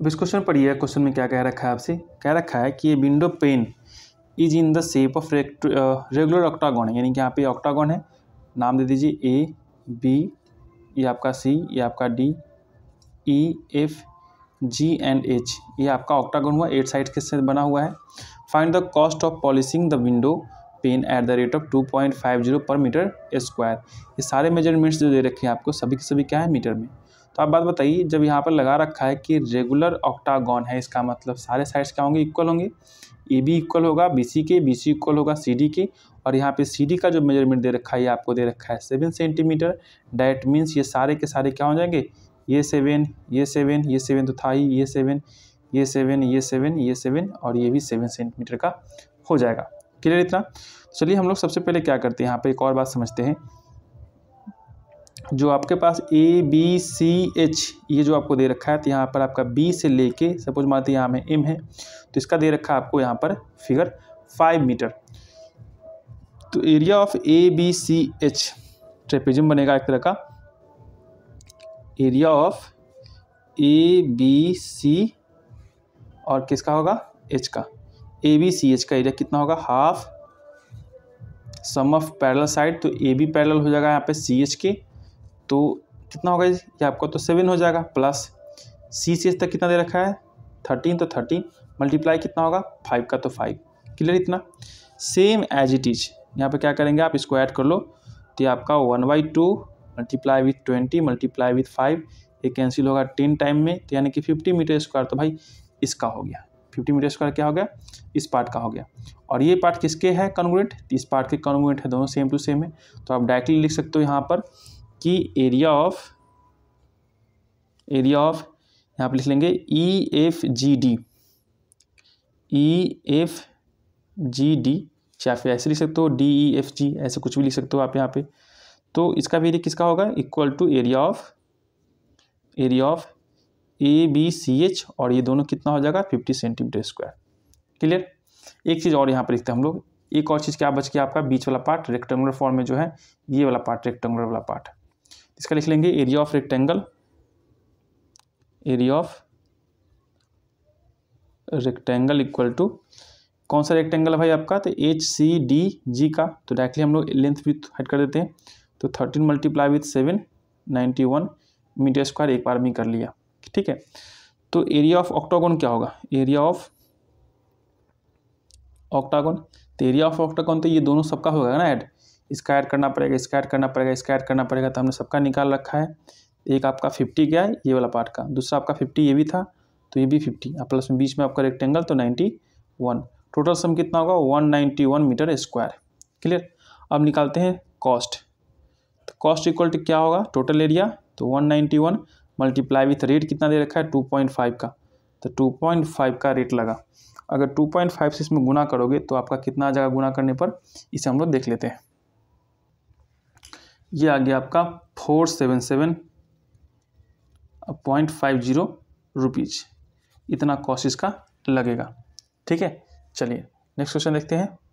अब इस क्वेश्चन पढ़िए क्वेश्चन में क्या कह रखा है आपसे कह रखा है कि ये window pane is in the shape of regular octagon यानी कि यहाँ पे ऑक्टागॉन है नाम दे दीजिए ए बी ये आपका सी ये आपका D E F G and H ये आपका ऑक्टागॉन हुआ एट साइड के साथ बना हुआ है find the cost of polishing the window pane at the rate of two point five zero per metre square ये सारे मेजरमेंट्स जो दे रखे हैं आपको सभी के सभी क्या है मीटर में तो आप बात बताइए जब यहाँ पर लगा रखा है कि रेगुलर ऑक्टागॉन है इसका मतलब सारे साइड्स क्या होंगे इक्वल होंगे ए बी इक्वल होगा बी सी के बी सी इक्वल होगा सी डी के और यहाँ पे सी डी का जो मेजरमेंट दे रखा है ये आपको दे रखा है सेवन सेंटीमीटर डैट मीन्स ये सारे के सारे क्या हो जाएंगे ये सेवन ये सेवन ये सेवन तो था ही ये सेवन ये सेवन ये सेवन ये सेवन और ये भी सेवन सेंटीमीटर का हो जाएगा क्लियर इतना चलिए हम लोग सबसे पहले क्या करते हैं यहाँ पर एक और बात समझते हैं जो आपके पास ए बी सी एच ये जो आपको दे रखा है तो यहाँ पर आपका बी से लेके सपोज मानते यहाँ में एम है तो इसका दे रखा है आपको यहाँ पर फिगर फाइव मीटर तो area of A B C H trapezium बनेगा एक तरह का area of A B C और किसका होगा एच का ए बी सी एच का एरिया कितना होगा half sum of parallel side तो ए बी पैरल हो जाएगा यहाँ पे सी एच के तो कितना होगा ये आपका तो सेवन हो जाएगा प्लस सी सी एस तक कितना दे रखा है थर्टीन तो थर्टीन मल्टीप्लाई कितना होगा फाइव का तो फाइव क्लियर इतना सेम एज इट इज यहाँ पे क्या करेंगे आप इसको ऐड कर लो तो ये आपका one by two multiply with twenty multiply with five ये कैंसिल होगा टेन टाइम में तो यानी कि फिफ्टी मीटर स्क्वायर तो भाई इसका हो गया फिफ्टी मीटर स्क्वायर क्या हो गया इस पार्ट का हो गया और ये पार्ट किसके है कन्गुरेंट तो इस पार्ट के कन्गुरेंट है दोनों सेम टू सेम है तो आप डायरेक्टली लिख सकते हो यहाँ पर कि एरिया ऑफ एरिया ऑफ यहाँ पर लिख लेंगे E F G D E F G D या फिर ऐसे लिख सकते हो डी ई एफ जी ऐसे कुछ भी लिख सकते हो आप यहाँ पे तो इसका भी एरिया किसका होगा equal to area of area of A B C H और ये दोनों कितना हो जाएगा फिफ्टी सेंटीमीटर स्क्वायर क्लियर एक चीज़ और यहाँ पर लिखते हैं हम लोग एक और चीज़ क्या बच गया आपका बीच वाला पार्ट रेक्टेंगुलर फॉर्म में जो है ये वाला पार्ट रेक्टेंगुलर वाला पार्ट इसका लिख लेंगे area of rectangle area of rectangle equal to कौन सा रेक्टेंगल है भाई आपका तो एच सी डी जी का तो डायरेक्टली हम लोग लेंथ भी हट कर देते हैं तो thirteen multiply with seven ninety one metre square एक बार में कर लिया ठीक है तो एरिया ऑफ ऑक्टागोन क्या होगा एरिया ऑफ ऑक्टागोन तो एरिया ऑफ ऑक्टागोन तो ये दोनों सबका होगा ना ऐड इसका ऐड करना पड़ेगा इसका ऐड करना पड़ेगा इसका ऐड करना पड़ेगा तो हमने सबका निकाल रखा है एक आपका फिफ्टी क्या है ये वाला पार्ट का दूसरा आपका फिफ्टी ये भी था तो ये भी फिफ्टी प्लस में बीच में आपका रेक्टेंगल तो नाइन्टी वन टोटल सम कितना होगा one ninety one metre square clear अब निकालते हैं कॉस्ट तो कॉस्ट इक्वल टू क्या होगा टोटल एरिया तो one ninety one multiply with rate कितना दे रखा है टू पॉइंट फाइव का तो टू पॉइंट फाइव का रेट लगा अगर टू पॉइंट फाइव से इसमें गुना करोगे तो आपका कितना आ जाएगा गुना करने पर इसे हम लोग देख लेते हैं ये आ गया आपका four seven seven point five zero rupees इतना कॉस्ट इसका लगेगा ठीक है चलिए नेक्स्ट क्वेश्चन देखते हैं